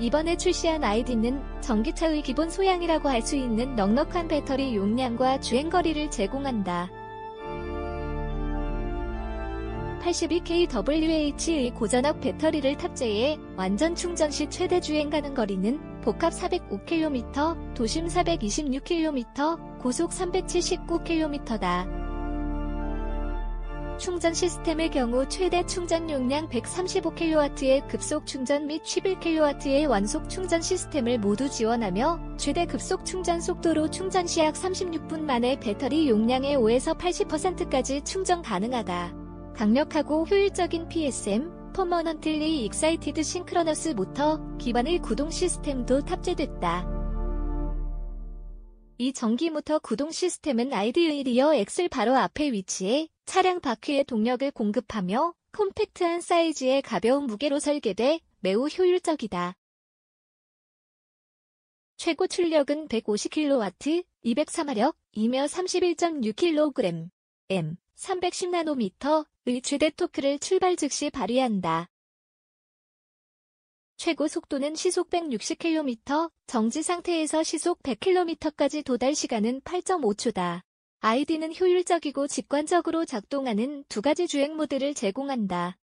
이번에 출시한 아이디는 전기차의 기본 소양이라고 할 수 있는 넉넉한 배터리 용량과 주행거리를 제공한다. 82kWh의 고전압 배터리를 탑재해 완전 충전 시 최대 주행 가는 거리는 복합 405km, 도심 426km, 고속 379km다. 충전 시스템의 경우 최대 충전 용량 135kW의 급속 충전 및 11kW의 완속 충전 시스템을 모두 지원하며 최대 급속 충전 속도로 충전 시 약 36분 만에 배터리 용량의 5에서 80%까지 충전 가능하다. 강력하고 효율적인 PSM, 퍼머넌틀리 익사이티드 싱크로너스 모터 기반의 구동 시스템도 탑재됐다. 이 전기모터 구동 시스템은 아이드의 리어 엑셀 바로 앞에 위치해 차량 바퀴에 동력을 공급하며 콤팩트한 사이즈의 가벼운 무게로 설계돼 매우 효율적이다. 최고 출력은 150kW, 2 0 4마력 이며 31.6kg, M, 3 1 0 n m 의 최대 토크를 출발 즉시 발휘한다. 최고 속도는 시속 160km, 정지 상태에서 시속 100km까지 도달 시간은 8.5초다. 아이디는 효율적이고 직관적으로 작동하는 두 가지 주행 모드를 제공한다.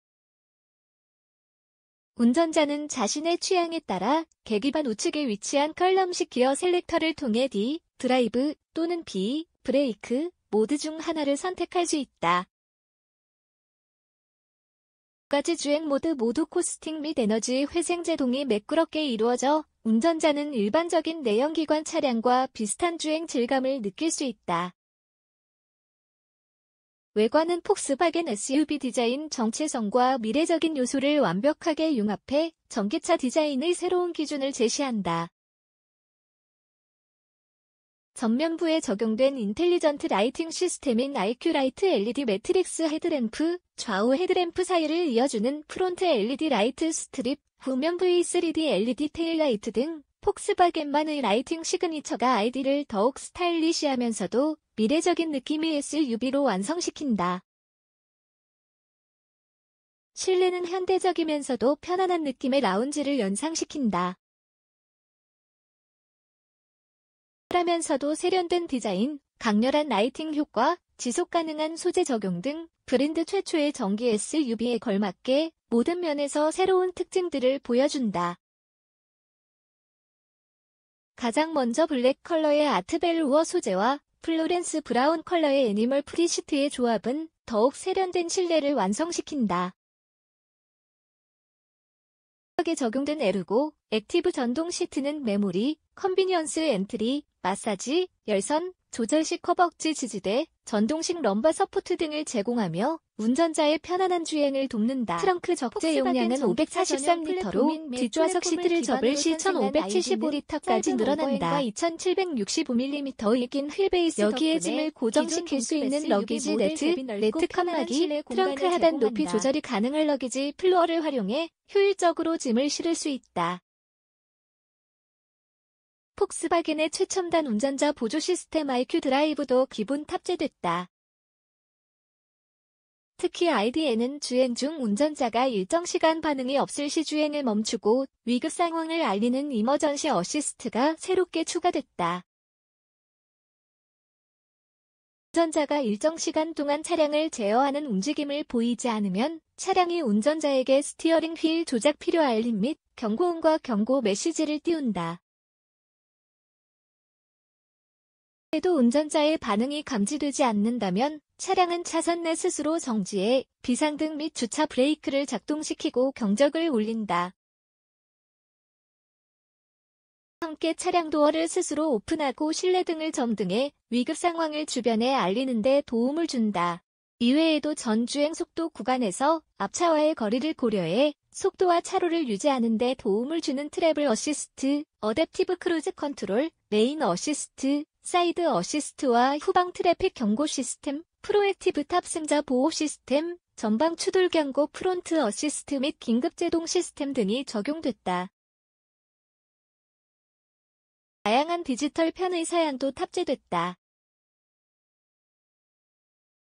운전자는 자신의 취향에 따라 계기반 우측에 위치한 컬럼식 기어 셀렉터를 통해 D, 드라이브 또는 B, 브레이크 모드 중 하나를 선택할 수 있다. 6가지 주행 모드 모두 코스팅 및 에너지 회생 제동이 매끄럽게 이루어져 운전자는 일반적인 내연기관 차량과 비슷한 주행 질감을 느낄 수 있다. 외관은 폭스바겐 SUV 디자인 정체성과 미래적인 요소를 완벽하게 융합해 전기차 디자인의 새로운 기준을 제시한다. 전면부에 적용된 인텔리전트 라이팅 시스템인 IQ라이트 LED 매트릭스 헤드램프, 좌우 헤드램프 사이를 이어주는 프론트 LED 라이트 스트립, 후면 V3D LED 테일라이트 등 폭스바겐만의 라이팅 시그니처가 아이디를 더욱 스타일리시하면서도 미래적인 느낌의 SUV로 완성시킨다. 실내는 현대적이면서도 편안한 느낌의 라운지를 연상시킨다. 하면서도 세련된 디자인, 강렬한 라이팅 효과, 지속 가능한 소재 적용 등 브랜드 최초의 전기 SUV에 걸맞게 모든 면에서 새로운 특징들을 보여준다. 가장 먼저 블랙 컬러의 아트벨우어 소재와 플로렌스 브라운 컬러의 애니멀 프리시트의 조합은 더욱 세련된 실내를 완성시킨다. 에 적용된 에르고 액티브 전동 시트는 메모리, 컨비니언스 엔트리, 마사지, 열선, 조절식 커벅지 지지대, 전동식 럼바 서포트 등을 제공하며 운전자의 편안한 주행을 돕는다. 트렁크 적재 용량은 543리터로 뒷좌석 시트를 접을 시 1575리터까지 늘어난다. 2765mm이긴 휠베이스 여기에 짐을 고정시킬 수 있는 러기지 네트, 네트 칸막이, 트렁크 하단 높이 조절이 가능한 러기지 플로어를 활용해 효율적으로 짐을 실을 수 있다. 폭스바겐의 최첨단 운전자 보조 시스템 IQ 드라이브도 기본 탑재됐다. 특히 IDN은 주행 중 운전자가 일정 시간 반응이 없을 시 주행을 멈추고 위급 상황을 알리는 이머전시 어시스트가 새롭게 추가됐다. 운전자가 일정 시간 동안 차량을 제어하는 움직임을 보이지 않으면 차량이 운전자에게 스티어링 휠 조작 필요 알림 및 경고음과 경고 메시지를 띄운다. 해도 운전자의 반응이 감지되지 않는다면 차량은 차선 내 스스로 정지해 비상등 및 주차 브레이크를 작동시키고 경적을 울린다. 함께 차량 도어를 스스로 오픈하고 실내등을 점등해 위급 상황을 주변에 알리는 데 도움을 준다. 이외에도 전주행 속도 구간에서 앞차와의 거리를 고려해 속도와 차로를 유지하는 데 도움을 주는 트래블 어시스트, 어댑티브 크루즈 컨트롤, 레인 어시스트, 사이드 어시스트와 후방 트래픽 경고 시스템, 프로액티브 탑승자 보호 시스템, 전방 추돌 경고 프론트 어시스트 및 긴급 제동 시스템 등이 적용됐다. 다양한 디지털 편의 사양도 탑재됐다.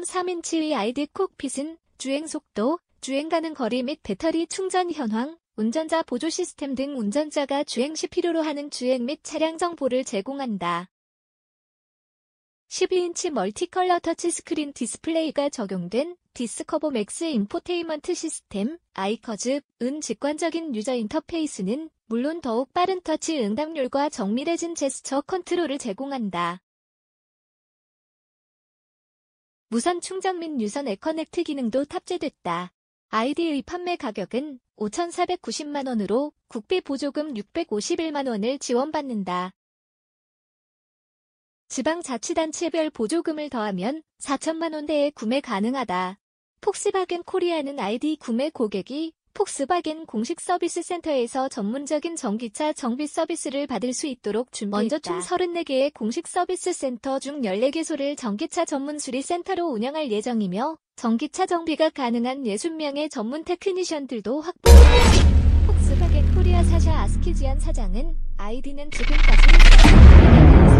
3인치의 아이디 콕핏은 주행 속도, 주행 가능 거리 및 배터리 충전 현황, 운전자 보조 시스템 등 운전자가 주행 시 필요로 하는 주행 및 차량 정보를 제공한다. 12인치 멀티컬러 터치스크린 디스플레이가 적용된 디스커버 맥스 인포테인먼트 시스템 아이커즈은 직관적인 유저 인터페이스는 물론 더욱 빠른 터치 응답률과 정밀해진 제스처 컨트롤을 제공한다. 무선 충전 및 유선 에커넥트 기능도 탑재됐다. 아이디의 판매 가격은 5,490만원으로 국비 보조금 651만원을 지원받는다. 지방자치단체별 보조금을 더하면 4천만 원대에 구매 가능하다. 폭스바겐 코리아는 ID 구매 고객이 폭스바겐 공식 서비스 센터에서 전문적인 전기차 정비 서비스를 받을 수 있도록 준비했다. 먼저 총 34개의 공식 서비스 센터 중 14개소를 전기차 전문 수리 센터로 운영할 예정이며 전기차 정비가 가능한 60명의 전문 테크니션들도 확보. 폭스바겐 코리아 사샤 아스키지안 사장은 아이디는 지금까지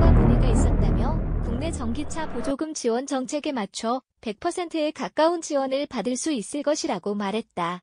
공론과 논의가 있었다며 국내 전기차 보조금 지원 정책에 맞춰 100%에 가까운 지원을 받을 수 있을 것이라고 말했다.